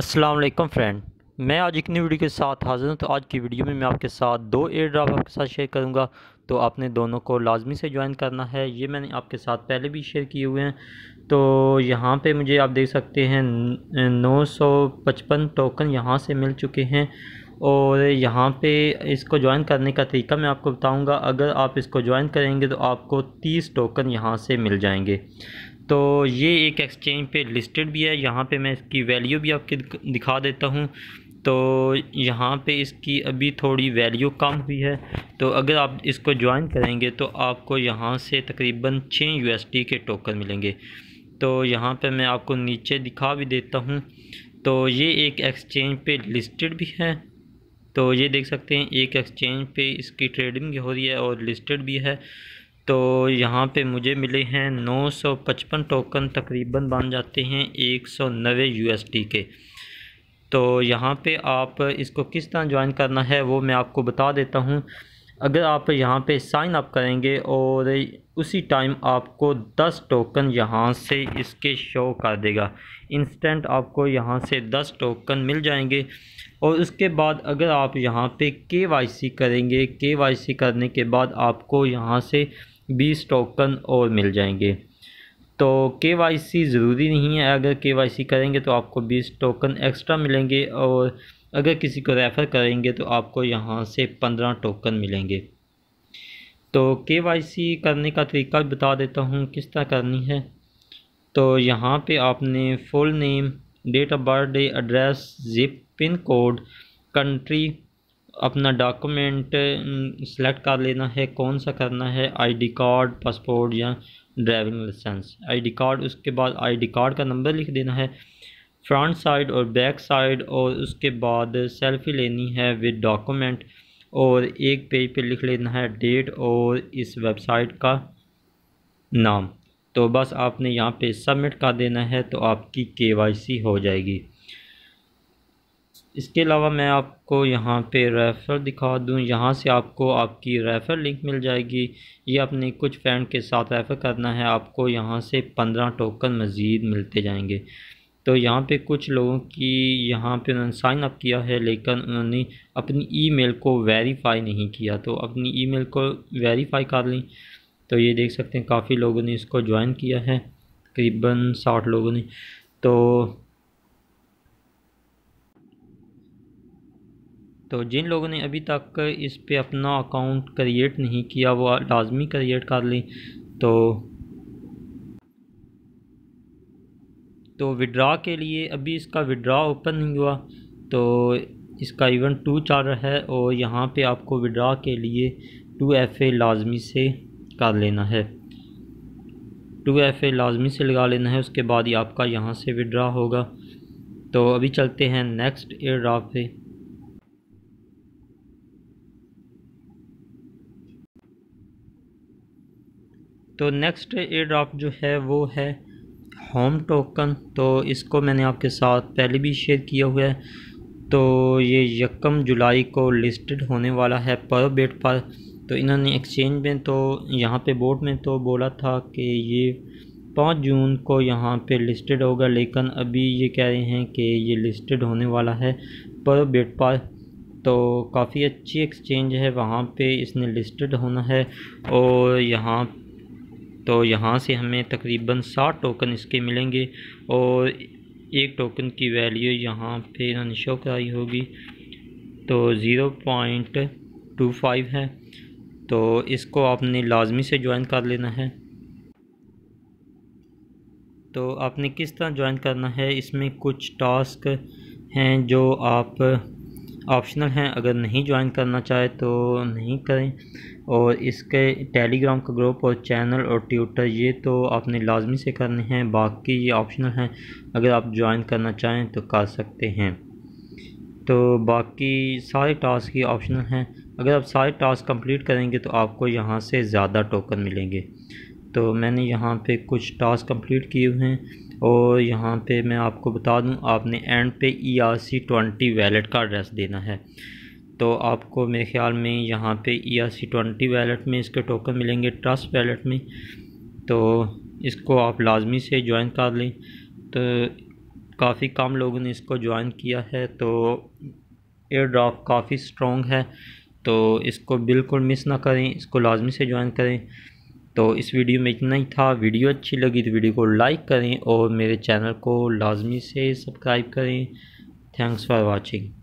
Aslam friend मैं आज एक नई वीडियो के साथ हाजिर हूँ तो आज की वीडियो में मैं आपके साथ दो एयर ड्राफ आपके साथ शेयर करूँगा तो आपने दोनों को लाजमी से ज्वाइन करना है ये मैंने आपके साथ पहले भी शेयर किए हुए हैं तो यहाँ पे मुझे आप देख सकते हैं 955 टोकन यहाँ से मिल चुके हैं और यहाँ पे इसको ज्वाइन करने का तरीका मैं आपको बताऊंगा अगर आप इसको ज्वाइन करेंगे तो आपको 30 टोकन यहाँ से मिल जाएंगे तो ये एक एक्सचेंज पे लिस्टेड भी है यहाँ पे मैं इसकी वैल्यू भी आपके दिखा देता हूँ तो यहाँ पे इसकी अभी थोड़ी वैल्यू कम हुई है तो अगर आप इसको ज्वाइन करेंगे तो आपको यहाँ से तकरीबन छः यू के टोकन मिलेंगे तो यहाँ पे मैं आपको नीचे दिखा भी देता हूँ तो ये एक एक्सचेंज पे लिस्टेड भी है तो ये देख सकते हैं एक एक्सचेंज पे इसकी ट्रेडिंग हो रही है और लिस्टेड भी है तो यहाँ पे मुझे मिले हैं 955 टोकन तकरीबन बन जाते हैं एक सौ के तो यहाँ पे आप इसको किस तरह ज्वाइन करना है वो मैं आपको बता देता हूँ अगर आप यहाँ पे साइन अप करेंगे और उसी टाइम आपको 10 टोकन यहाँ से इसके शो कर देगा इंस्टेंट आपको यहाँ से 10 टोकन मिल जाएंगे और उसके बाद अगर आप यहाँ पे के वाई सी करेंगे के वाई सी करने के बाद आपको यहाँ से बीस टोकन और मिल जाएंगे तो के वाई सी ज़रूरी नहीं है अगर के वाई सी करेंगे तो आपको बीस टोकन एक्स्ट्रा मिलेंगे और अगर किसी को रेफ़र करेंगे तो आपको यहाँ से पंद्रह टोकन मिलेंगे तो के वाई सी करने का तरीका बता देता हूँ किस तरह करनी है तो यहाँ पे आपने full name date of birth day address zip pin code country अपना डॉक्यूमेंट सेलेक्ट कर लेना है कौन सा करना है आईडी कार्ड पासपोर्ट या ड्राइविंग लाइसेंस आईडी कार्ड उसके बाद आईडी कार्ड का नंबर लिख देना है फ्रंट साइड और बैक साइड और उसके बाद सेल्फी लेनी है विद डॉक्यूमेंट और एक पेज पे लिख लेना है डेट और इस वेबसाइट का नाम तो बस आपने यहाँ पे सबमिट कर देना है तो आपकी केवाईसी हो जाएगी इसके अलावा मैं आपको यहाँ पे रेफ़र दिखा दूँ यहाँ से आपको आपकी रेफ़र लिंक मिल जाएगी ये अपने कुछ फ्रेंड के साथ रेफ़र करना है आपको यहाँ से पंद्रह टोकन मज़ीद मिलते जाएंगे तो यहाँ पे कुछ लोगों की यहाँ पे उन्होंने साइन अप किया है लेकिन उन्होंने अपनी ईमेल को वेरीफाई नहीं किया तो अपनी ईमेल को वेरीफाई कर लें तो ये देख सकते हैं काफ़ी लोगों ने इसको ज्वाइन किया है तकरीबन साठ लोगों ने तो तो जिन लोगों ने अभी तक इस पर अपना अकाउंट क्रिएट नहीं किया वो लाजमी क्रिएट कर लें तो तो विड्रा के लिए अभी इसका विड्रा ओपन नहीं हुआ तो इसका इवेंट टू चल रहा है और यहाँ पे आपको विड्रा के लिए टू एफ़ ए लाजमी से कर लेना है टू एफ़ ए लाजमी से लगा लेना है उसके बाद ही आपका यहाँ से विड्रा होगा तो अभी चलते हैं नेक्स्ट एयर ड्राफ्ट पे तो नेक्स्ट ए ड्राफ्ट जो है वो है होम टोकन तो इसको मैंने आपके साथ पहले भी शेयर किया हुआ है तो ये यकम जुलाई को लिस्टेड होने वाला है पर बेट पर तो इन्होंने एक्सचेंज में तो यहाँ पे बोर्ड में तो बोला था कि ये पाँच जून को यहाँ पे लिस्टेड होगा लेकिन अभी ये कह रहे हैं कि ये लिस्टेड होने वाला है पर बेट पर तो काफ़ी अच्छी एक्सचेंज है वहाँ पे इसने लिस्टेड होना है और यहाँ तो यहाँ से हमें तकरीबन साठ टोकन इसके मिलेंगे और एक टोकन की वैल्यू यहाँ पे इन्होंने शो कराई होगी तो ज़ीरो पॉइंट टू फाइव है तो इसको आपने लाजमी से ज्वाइन कर लेना है तो आपने किस तरह ज्वाइन करना है इसमें कुछ टास्क हैं जो आप ऑप्शनल हैं अगर नहीं ज्वाइन करना चाहे तो नहीं करें और इसके टेलीग्राम का ग्रुप और चैनल और ट्विटर ये तो आपने लाजमी से करने हैं बाकी ये ऑप्शनल हैं अगर आप ज्वाइन करना चाहें तो कर सकते हैं तो बाकी सारे टास्क ये ऑप्शनल हैं अगर आप सारे टास्क कंप्लीट करेंगे तो आपको यहाँ से ज़्यादा टोकन मिलेंगे तो मैंने यहाँ पे कुछ टास्क कंप्लीट किए हुए हैं और यहाँ पे मैं आपको बता दूँ आपने एंड पे E R C twenty wallet का एड्रेस देना है तो आपको मेरे ख्याल में यहाँ पे E R C twenty wallet में इसके टोकन मिलेंगे ट्रस्ट वैलेट में तो इसको आप लाजमी से ज्वाइन कर लें तो काफ़ी कम लोगों ने इसको ज्वाइन किया है तो एयर ड्राफ काफ़ी स्ट्रॉन्ग है तो इसको बिल्कुल मिस ना करें इसको लाजमी से ज्वाइन करें तो इस वीडियो में इतना ही था वीडियो अच्छी लगी तो वीडियो को लाइक करें और मेरे चैनल को लाजमी से सब्सक्राइब करें थैंक्स फॉर वॉचिंग